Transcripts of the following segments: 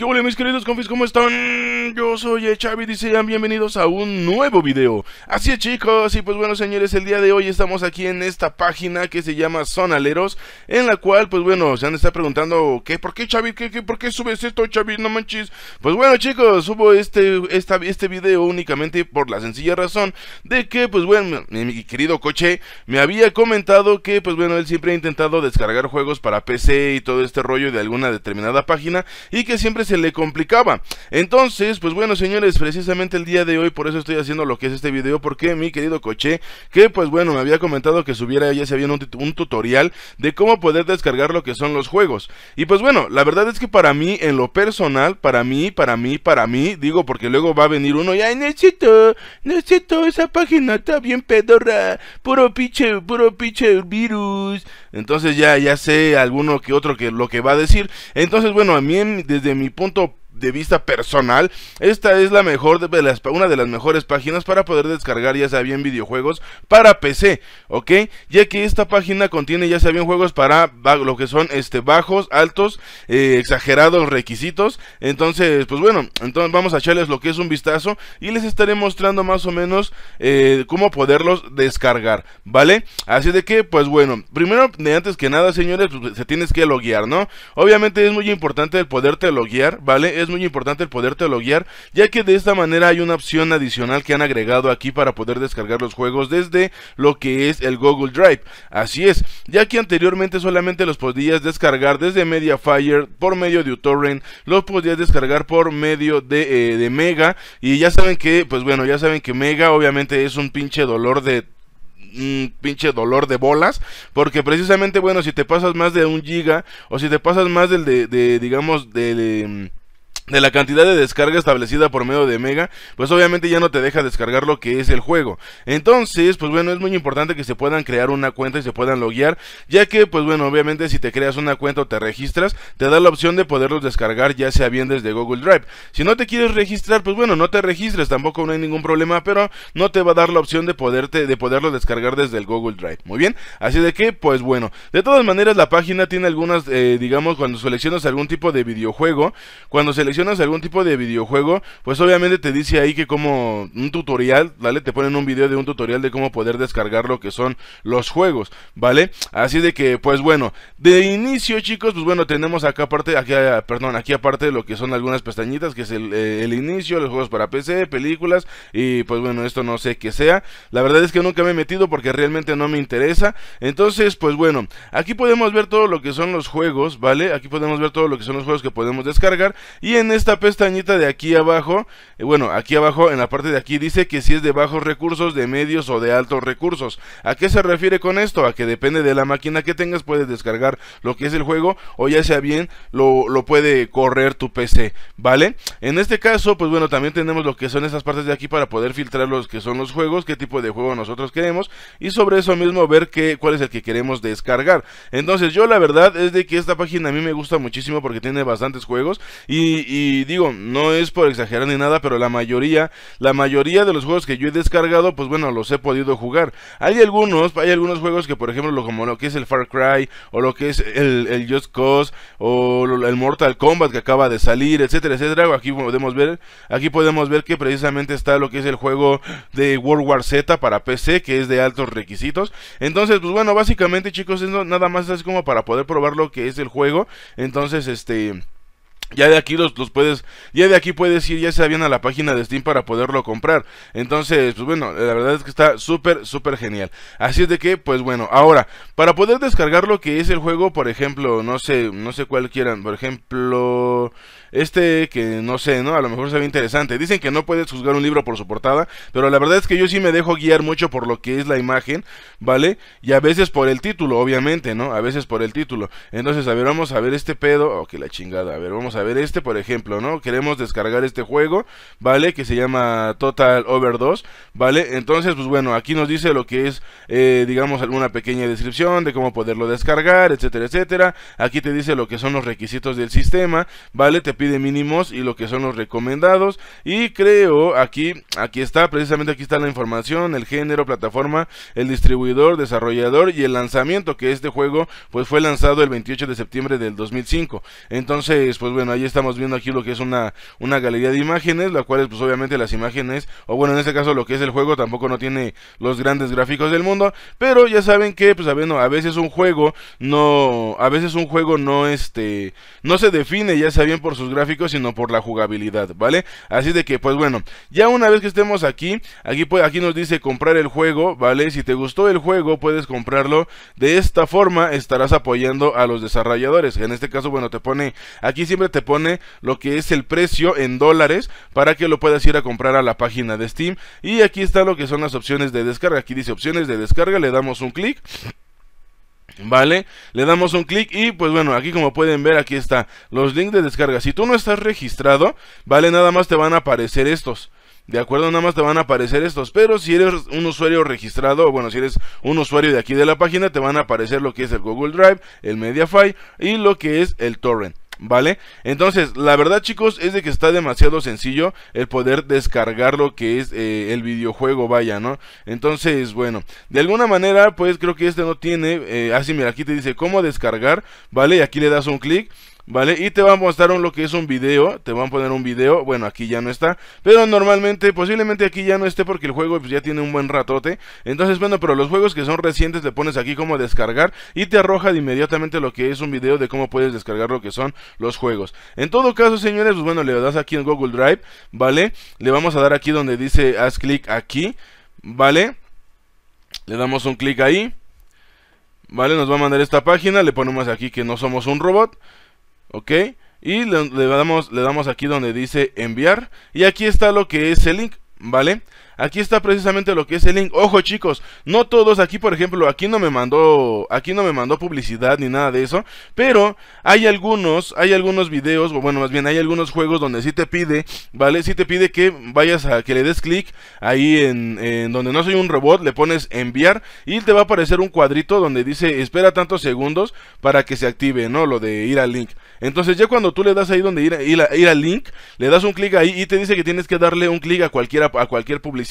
¿Qué hola mis queridos confis? ¿Cómo están? Yo soy Xavi y sean bienvenidos a un nuevo video Así es chicos, y pues bueno señores, el día de hoy estamos aquí en esta página que se llama Sonaleros En la cual, pues bueno, se han estado preguntando ¿Qué? ¿Por qué Chavi? ¿Qué, qué, ¿Por qué subes esto Chavi? No manches Pues bueno chicos, subo este, esta, este video únicamente por la sencilla razón De que, pues bueno, mi, mi querido coche me había comentado que, pues bueno, él siempre ha intentado descargar juegos para PC y todo este rollo de alguna determinada página Y que siempre se le complicaba. Entonces, pues bueno, señores, precisamente el día de hoy, por eso estoy haciendo lo que es este video, porque mi querido coche, que pues bueno, me había comentado que subiera ya se había un, tutorial de cómo poder descargar lo que son los juegos. Y pues bueno, la verdad es que para mí, en lo personal, para mí, para mí, para mí, digo porque luego va a venir uno y ay, necesito, necesito, esa página está bien pedorra, puro pinche, puro pinche virus. Entonces ya, ya sé alguno que otro que lo que va a decir. Entonces, bueno, a mí desde mi punto de vista personal, esta es la mejor de las, una de las mejores páginas para poder descargar ya sea bien videojuegos para PC, ¿ok? Ya que esta página contiene ya sea bien juegos para lo que son este, bajos, altos, eh, exagerados requisitos. Entonces, pues bueno, entonces vamos a echarles lo que es un vistazo y les estaré mostrando más o menos eh, cómo poderlos descargar, ¿vale? Así de que, pues bueno, primero, de antes que nada, señores, pues, se tienes que loguear, ¿no? Obviamente es muy importante el poderte loguear, ¿vale? es muy importante el poderte loguear. ya que de esta manera hay una opción adicional que han agregado aquí para poder descargar los juegos desde lo que es el Google Drive. Así es, ya que anteriormente solamente los podías descargar desde Mediafire por medio de uTorrent, los podías descargar por medio de, eh, Mega y ya saben que, pues bueno, ya saben que Mega obviamente es un pinche dolor de un pinche dolor de bolas. Porque precisamente, bueno, si te pasas más de un giga, o si te pasas más del de, digamos, de mm, de la cantidad de descarga establecida por medio de Mega, pues obviamente ya no te deja descargar lo que es el juego. Entonces, pues bueno, es muy importante que se puedan crear una cuenta y se puedan loguear, ya que pues bueno, obviamente si te creas una cuenta o te registras, te da la opción de poderlos descargar ya sea bien desde Google Drive. Si no te quieres registrar, pues bueno, no te registres, tampoco no hay ningún problema, pero no te va a dar la opción de poderte de poderlo descargar desde el Google Drive. Muy bien, así de que pues bueno, de todas maneras la página tiene algunas eh, digamos cuando seleccionas algún tipo de videojuego, cuando seleccionas algún tipo de videojuego, pues obviamente te dice ahí que como un tutorial, ¿vale? Te ponen un video de un tutorial de cómo poder descargar lo que son los juegos, ¿vale? Así de que, pues bueno, de inicio, chicos, pues bueno, tenemos acá aparte, aquí, ah, perdón, aquí aparte lo que son algunas pestañitas, que es el, eh, inicio, los juegos para PC, películas, y pues bueno, esto no sé qué sea. La verdad es que nunca me he metido porque realmente no me interesa. Entonces, pues bueno, aquí podemos ver todo lo que son los juegos, ¿vale? Aquí podemos ver todo lo que son los juegos que podemos descargar. Y en esta pestañita de aquí abajo, eh, bueno, aquí abajo en la parte de aquí dice que si es de bajos recursos, de medios o de altos recursos. ¿A qué se refiere con esto? A que depende de la máquina que tengas puedes descargar lo que es el juego o ya sea bien lo, puede correr tu PC, ¿vale? En este caso, pues bueno, también tenemos lo que son esas partes de aquí para poder filtrar los que son los juegos, qué tipo de juego nosotros queremos y sobre eso mismo ver qué, cuál es el que queremos descargar. Entonces yo la verdad es de que esta página a mí me gusta muchísimo porque tiene bastantes juegos y y digo, no es por exagerar ni nada, pero la mayoría, la mayoría de los juegos que yo he descargado, pues bueno, los he podido jugar. Hay algunos, hay algunos juegos que, por ejemplo, lo, como lo que es el Far Cry, o lo que es el, Just Cause, o el Mortal Kombat que acaba de salir, etcétera, etcétera. Aquí podemos ver, aquí podemos ver que precisamente está lo que es el juego de World War Z para PC, que es de altos requisitos. Entonces, pues bueno, básicamente, chicos, nada más es como para poder probar lo que es el juego. Entonces, este. Ya de aquí los, puedes, ya de aquí puedes ir ya sea bien a la página de Steam para poderlo comprar. Entonces, pues bueno, la verdad es que está súper, súper genial. Así es de que, pues bueno, ahora, para poder descargar lo que es el juego, por ejemplo, no sé, no sé cuál quieran, por ejemplo, este que no sé, ¿no? A lo mejor se ve interesante. Dicen que no puedes juzgar un libro por su portada, pero la verdad es que yo sí me dejo guiar mucho por lo que es la imagen, ¿vale? Y a veces por el título, obviamente, ¿no? A veces por el título. Entonces, a ver, vamos a ver este pedo. que la chingada, a ver, vamos a a ver, este por ejemplo, ¿no? Queremos descargar este juego, ¿vale? Que se llama Total Overdose, ¿vale? Entonces, pues bueno, aquí nos dice lo que es, eh, digamos, alguna pequeña descripción de cómo poderlo descargar, etcétera, etcétera. Aquí te dice lo que son los requisitos del sistema, ¿vale? Te pide mínimos y lo que son los recomendados. Y creo, aquí, aquí está, precisamente aquí está la información, el género, plataforma, el distribuidor, desarrollador y el lanzamiento que este juego, pues fue lanzado el 28 de septiembre del 2005. Entonces, pues bueno, ahí estamos viendo aquí lo que es una, una galería de imágenes, la cual es pues obviamente las imágenes, o bueno, en este caso lo que es el juego tampoco no tiene los grandes gráficos del mundo, pero ya saben que pues a, a veces un juego no, a veces un juego no este, no se define ya sea bien por sus gráficos, sino por la jugabilidad, ¿vale? Así de que pues bueno, ya una vez que estemos aquí, aquí, pues, aquí nos dice comprar el juego, ¿vale? Si te gustó el juego puedes comprarlo, de esta forma estarás apoyando a los desarrolladores, en este caso bueno te pone, aquí siempre te pone lo que es el precio en dólares para que lo puedas ir a comprar a la página de Steam. Y aquí está lo que son las opciones de descarga. Aquí dice opciones de descarga, le damos un clic. Vale, le damos un clic y pues bueno, aquí como pueden ver, aquí está los links de descarga. Si tú no estás registrado, vale, nada más te van a aparecer estos. De acuerdo, nada más te van a aparecer estos, pero si eres un usuario registrado, bueno, si eres un usuario de aquí de la página, te van a aparecer lo que es el Google Drive, el Mediafire y lo que es el Torrent. ¿vale? Entonces, la verdad chicos es de que está demasiado sencillo el poder descargar lo que es eh, el videojuego, vaya, ¿no? Entonces, bueno, de alguna manera pues creo que este no tiene, eh, así mira, aquí te dice cómo descargar, ¿vale? Y aquí le das un clic ¿vale? Y te va a mostrar un, lo que es un video, te van a poner un video, bueno, aquí ya no está, pero normalmente, posiblemente aquí ya no esté porque el juego pues, ya tiene un buen ratote, entonces bueno, pero los juegos que son recientes le pones aquí como descargar y te arroja de inmediatamente lo que es un video de cómo puedes descargar lo que son los juegos. En todo caso, señores, pues bueno, le das aquí en Google Drive, ¿vale? Le vamos a dar aquí donde dice haz clic aquí, ¿vale? Le damos un clic ahí. Vale, nos va a mandar esta página, le ponemos aquí que no somos un robot, ¿Ok? Y le, damos, le damos aquí donde dice enviar. Y aquí está lo que es el link, ¿vale? Aquí está precisamente lo que es el link. Ojo chicos, no todos aquí, por ejemplo, aquí no me mandó, aquí no me mandó publicidad ni nada de eso, pero hay algunos, hay algunos videos, o bueno, más bien hay algunos juegos donde sí te pide, ¿vale? Sí te pide que vayas a que le des clic ahí en, donde no soy un robot, le pones enviar y te va a aparecer un cuadrito donde dice espera tantos segundos para que se active, ¿no? Lo de ir al link. Entonces ya cuando tú le das ahí donde ir, ir al link, le das un clic ahí y te dice que tienes que darle un clic a cualquiera a cualquier publicidad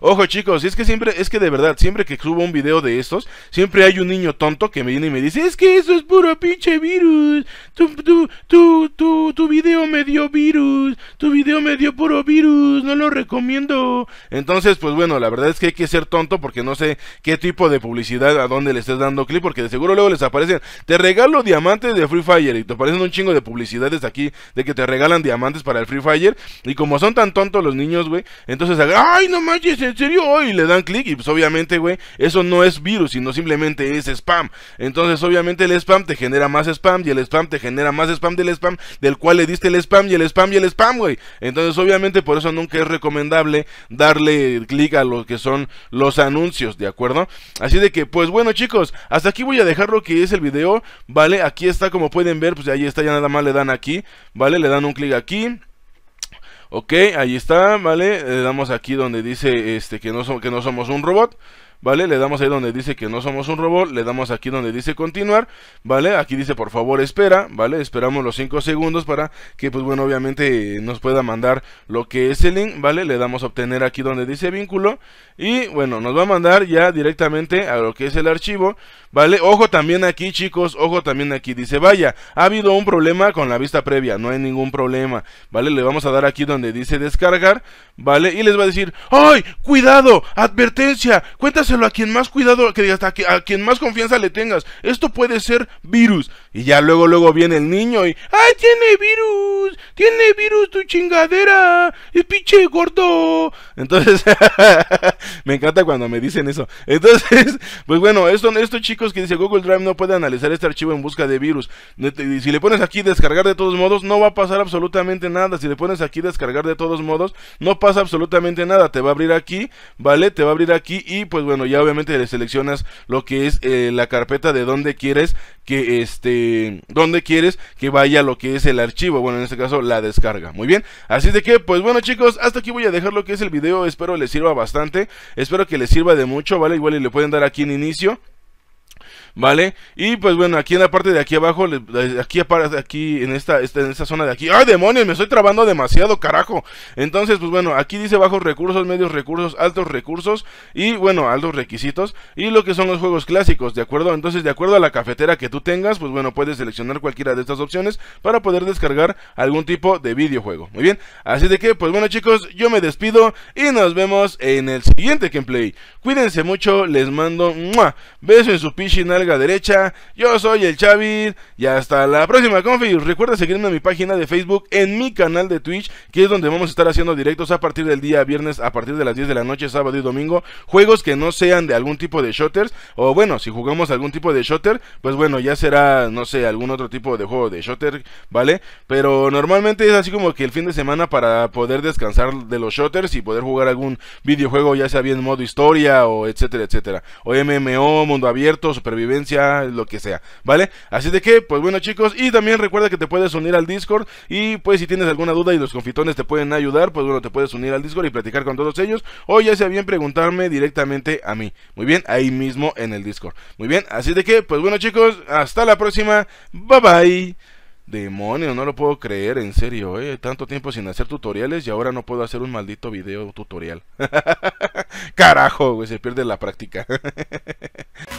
Ojo chicos, es que siempre, es que de verdad, siempre que subo un video de estos, siempre hay un niño tonto que me viene y me dice, es que eso es puro pinche virus, tu, tu, tu, tu, tu video me dio virus, tu video me dio puro virus, no lo recomiendo. Entonces, pues bueno, la verdad es que hay que ser tonto porque no sé qué tipo de publicidad, a dónde le estés dando click porque de seguro luego les aparecen, te regalo diamantes de Free Fire y te aparecen un chingo de publicidades aquí de que te regalan diamantes para el Free Fire y como son tan tontos los niños, güey, entonces, ay, no manches, en serio, hoy le dan clic y pues obviamente, güey, eso no es virus, sino simplemente es spam. Entonces, obviamente el spam te genera más spam y el spam te genera más spam del spam del cual le diste el spam y el spam y el spam, güey. Entonces, obviamente por eso nunca es recomendable darle clic a lo que son los anuncios, ¿de acuerdo? Así de que, pues bueno, chicos, hasta aquí voy a dejar lo que es el video, ¿vale? Aquí está como pueden ver, pues ahí está, ya nada más le dan aquí, ¿vale? Le dan un clic aquí. Ok, ahí está, ¿vale? Le damos aquí donde dice este, que, no que no somos un robot. ¿vale? Le damos ahí donde dice que no somos un robot, le damos aquí donde dice continuar, ¿vale? Aquí dice por favor espera, ¿vale? Esperamos los 5 segundos para que pues bueno, obviamente nos pueda mandar lo que es el link, ¿vale? Le damos a obtener aquí donde dice vínculo y bueno, nos va a mandar ya directamente a lo que es el archivo, ¿vale? Ojo también aquí chicos, ojo también aquí, dice vaya, ha habido un problema con la vista previa, no hay ningún problema, ¿vale? Le vamos a dar aquí donde dice descargar, ¿vale? Y les va a decir, ¡ay! ¡Cuidado! ¡Advertencia! ¡cuéntase a quien más cuidado, que hasta a quien más confianza le tengas. Esto puede ser virus. Y ya luego, luego viene el niño y. ¡Ay, tiene virus! ¡Tiene virus tu chingadera! ¡Es pinche gordo! Entonces, me encanta cuando me dicen eso. Entonces, pues bueno, esto, chicos que dice Google Drive no puede analizar este archivo en busca de virus. Si le pones aquí descargar de todos modos, no va a pasar absolutamente nada. Si le pones aquí descargar de todos modos, no pasa absolutamente nada. Te va a abrir aquí, ¿vale? Te va a abrir aquí y pues bueno ya obviamente le seleccionas lo que es eh, la carpeta de donde quieres que este, donde quieres que vaya lo que es el archivo, bueno, en este caso la descarga, muy bien, así de que, pues bueno chicos, hasta aquí voy a dejar lo que es el video, espero les sirva bastante, espero que les sirva de mucho, ¿vale? Igual y le pueden dar aquí en inicio, ¿vale? Y pues bueno, aquí en la parte de aquí abajo, aquí aquí en esta, en zona de aquí. ¡Ay, demonios! Me estoy trabando demasiado, carajo. Entonces, pues bueno, aquí dice bajos recursos, medios recursos, altos recursos y bueno, altos requisitos. Y lo que son los juegos clásicos, ¿de acuerdo? Entonces, de acuerdo a la cafetera que tú tengas, pues bueno, puedes seleccionar cualquiera de estas opciones para poder descargar algún tipo de videojuego. Muy bien, así de que, pues bueno chicos, yo me despido y nos vemos en el siguiente gameplay. Cuídense mucho, les mando un beso en su pichinal a derecha. Yo soy el Chavir y hasta la próxima, confi. Recuerda seguirme en mi página de Facebook, en mi canal de Twitch, que es donde vamos a estar haciendo directos a partir del día viernes, a partir de las 10 de la noche, sábado y domingo. Juegos que no sean de algún tipo de shooters, o bueno, si jugamos algún tipo de shooter, pues bueno, ya será, no sé, algún otro tipo de juego de shooter, ¿vale? Pero normalmente es así como que el fin de semana para poder descansar de los shooters y poder jugar algún videojuego, ya sea bien modo historia o etcétera, etcétera. O MMO, mundo abierto, supervivencia lo que sea, ¿vale? Así de que, pues bueno chicos, y también recuerda que te puedes unir al Discord y pues si tienes alguna duda y los confitones te pueden ayudar, pues bueno, te puedes unir al Discord y platicar con todos ellos, o ya sea bien preguntarme directamente a mí, muy bien, ahí mismo en el Discord, muy bien, así de que, pues bueno chicos, hasta la próxima, bye bye. Demonio, no lo puedo creer, en serio, eh. Tanto tiempo sin hacer tutoriales y ahora no puedo hacer un maldito video tutorial. Carajo, güey, se pierde la práctica.